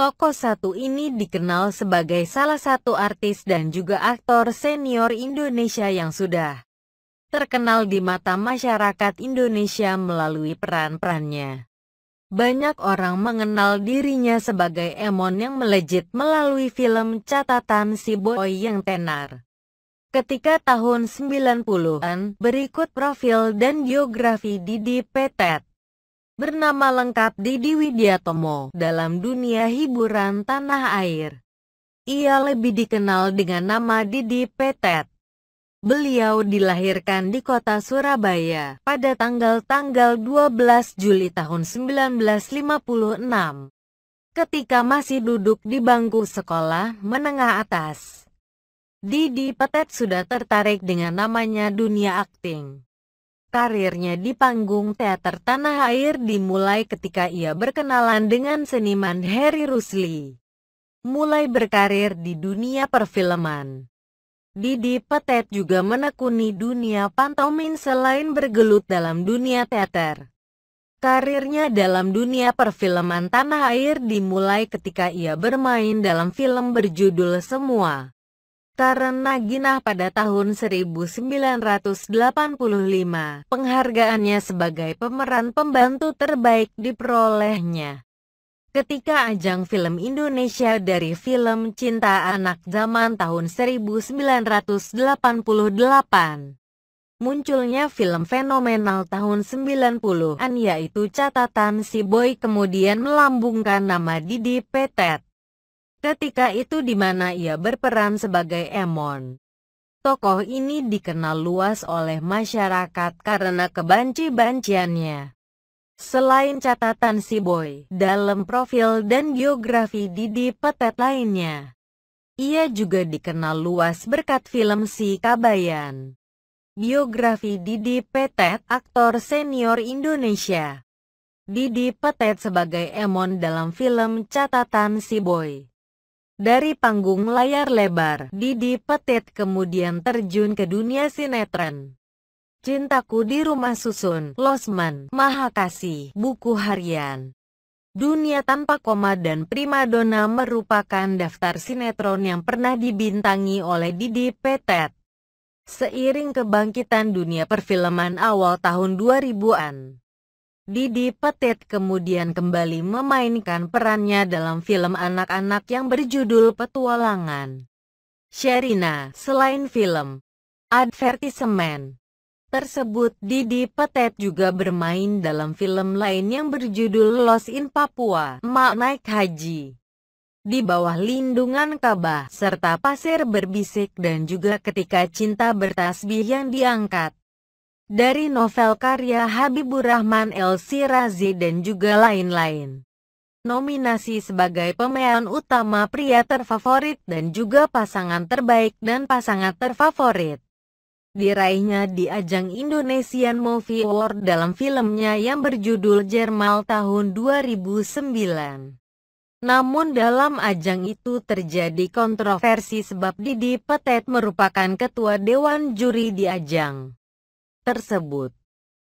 Tokoh satu ini dikenal sebagai salah satu artis dan juga aktor senior Indonesia yang sudah terkenal di mata masyarakat Indonesia melalui peran-perannya. Banyak orang mengenal dirinya sebagai Emon yang melejit melalui film catatan si boy yang tenar. Ketika tahun 90-an, berikut profil dan biografi Didi Petet bernama lengkap Didi Widiatomo dalam dunia hiburan tanah air. Ia lebih dikenal dengan nama Didi Petet. Beliau dilahirkan di kota Surabaya pada tanggal-tanggal 12 Juli tahun 1956. Ketika masih duduk di bangku sekolah menengah atas, Didi Petet sudah tertarik dengan namanya dunia akting. Karirnya di panggung teater tanah air dimulai ketika ia berkenalan dengan seniman Harry Rusli. Mulai berkarir di dunia perfilman. Didi Petet juga menekuni dunia pantomin selain bergelut dalam dunia teater. Karirnya dalam dunia perfilman tanah air dimulai ketika ia bermain dalam film berjudul Semua karena Ginah pada tahun 1985. Penghargaannya sebagai pemeran pembantu terbaik diperolehnya. Ketika ajang film Indonesia dari film Cinta Anak Zaman tahun 1988, munculnya film fenomenal tahun 90-an yaitu Catatan Si Boy kemudian melambungkan nama Didi Petet ketika itu di mana ia berperan sebagai Emon. Tokoh ini dikenal luas oleh masyarakat karena kebanci-banciannya. Selain catatan si boy, dalam profil dan biografi Didi Petet lainnya, ia juga dikenal luas berkat film Si Kabayan. Biografi Didi Petet, aktor senior Indonesia. Didi Petet sebagai Emon dalam film Catatan Si Boy. Dari panggung layar lebar, Didi Petet kemudian terjun ke dunia sinetron. Cintaku di Rumah Susun, Losman, Mahakasi, Buku Harian. Dunia Tanpa Koma dan Primadona merupakan daftar sinetron yang pernah dibintangi oleh Didi Petet. Seiring kebangkitan dunia perfilman awal tahun 2000-an, Didi Petet kemudian kembali memainkan perannya dalam film anak-anak yang berjudul Petualangan. Sherina, selain film, advertisement tersebut Didi Petet juga bermain dalam film lain yang berjudul Lost in Papua, Mak Naik Haji. Di bawah lindungan Kabah, serta pasir berbisik dan juga ketika cinta bertasbih yang diangkat dari novel karya Habibur Rahman El Sirazi dan juga lain-lain. Nominasi sebagai pemeran utama pria terfavorit dan juga pasangan terbaik dan pasangan terfavorit. Diraihnya di ajang Indonesian Movie Award dalam filmnya yang berjudul Jermal tahun 2009. Namun dalam ajang itu terjadi kontroversi sebab Didi Petet merupakan ketua dewan juri di ajang tersebut.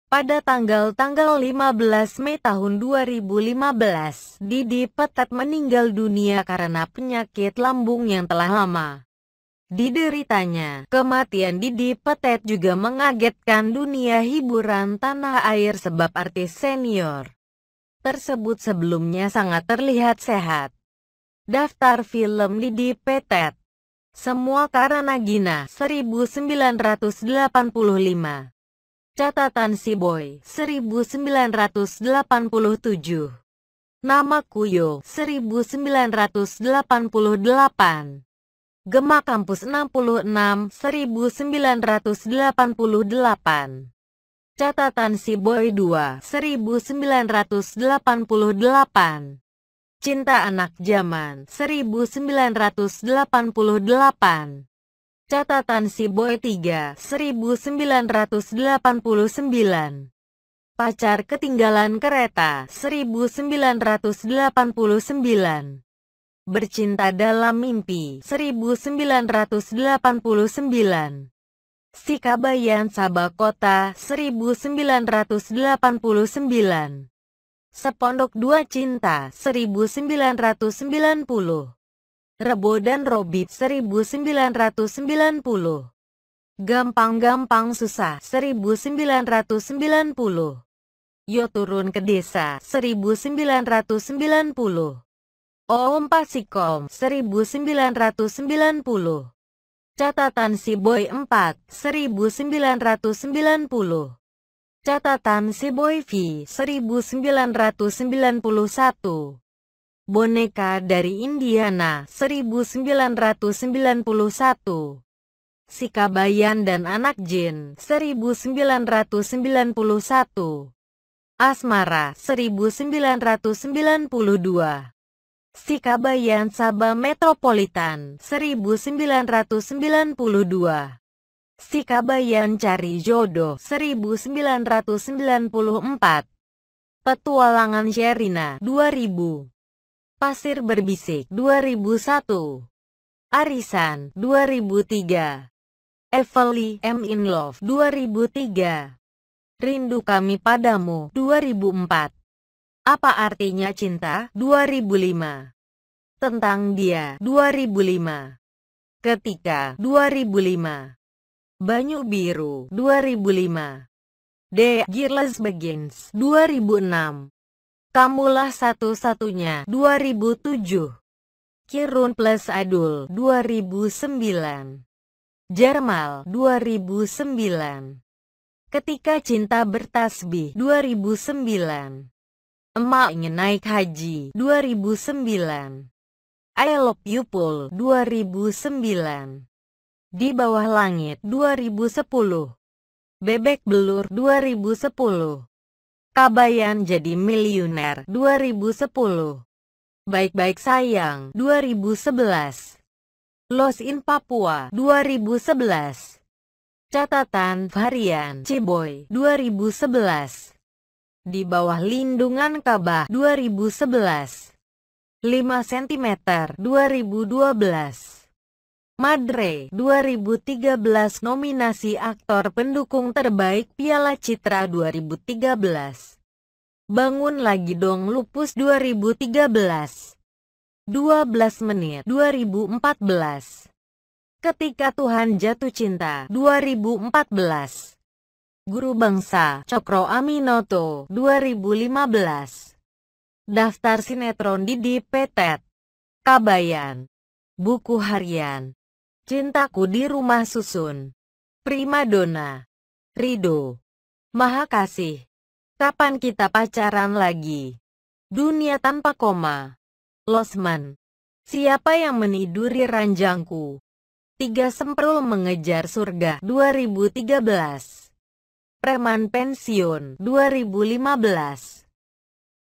Pada tanggal-tanggal 15 Mei tahun 2015, Didi Petet meninggal dunia karena penyakit lambung yang telah lama dideritanya. Kematian Didi Petet juga mengagetkan dunia hiburan tanah air sebab artis senior tersebut sebelumnya sangat terlihat sehat. Daftar film Didi Petet Semua karena Gina 1985 Catatan si boy 1987 Nama Kuyo 1988 Gema Kampus 66 1988 Catatan si boy 2 1988 Cinta Anak Zaman 1988 Catatan si Boy 3, 1989. Pacar ketinggalan kereta, 1989. Bercinta dalam mimpi, 1989. Sikabayan Kota, 1989. Sepondok Dua Cinta, 1990. Rebo dan Robit 1990 Gampang-gampang susah 1990 Yo turun ke desa 1990 Om Pasikom 1990 Catatan si Boy 4 1990 Catatan si Boy V 1991 boneka dari Indiana 1991. Sikabayan dan Anak Jin 1991. Asmara 1992. Sikabayan Sabah Metropolitan 1992. Sikabayan Cari Jodoh 1994 Petualangan Sherina 2000 Pasir Berbisik 2001 Arisan 2003 Evely M. In Love 2003 Rindu Kami Padamu 2004 Apa Artinya Cinta 2005 Tentang Dia 2005 Ketika 2005 Banyu Biru 2005 The Girls Begins 2006 Kamulah satu-satunya 2007. Kirun plus Adul 2009. Jermal 2009. Ketika cinta bertasbih 2009. Emak ingin naik haji 2009. I love you 2009. Di bawah langit 2010. Bebek belur 2010. Kabayan jadi miliuner 2010. Baik-baik sayang 2011. Los in Papua 2011. Catatan varian Ceboy 2011. Di bawah lindungan Kabah 2011. 5 cm 2012. Madre 2013 nominasi aktor pendukung terbaik Piala Citra 2013 Bangun lagi dong Lupus 2013 12 menit 2014 Ketika Tuhan Jatuh Cinta 2014 Guru Bangsa Cokro Aminoto 2015 Daftar Sinetron Didi Petet Kabayan Buku Harian Cintaku di Rumah Susun. Prima Dona. Rido. Maha Kasih. Kapan kita pacaran lagi? Dunia tanpa koma. Losman. Siapa yang meniduri ranjangku? Tiga Semprul Mengejar Surga 2013. Preman Pensiun 2015.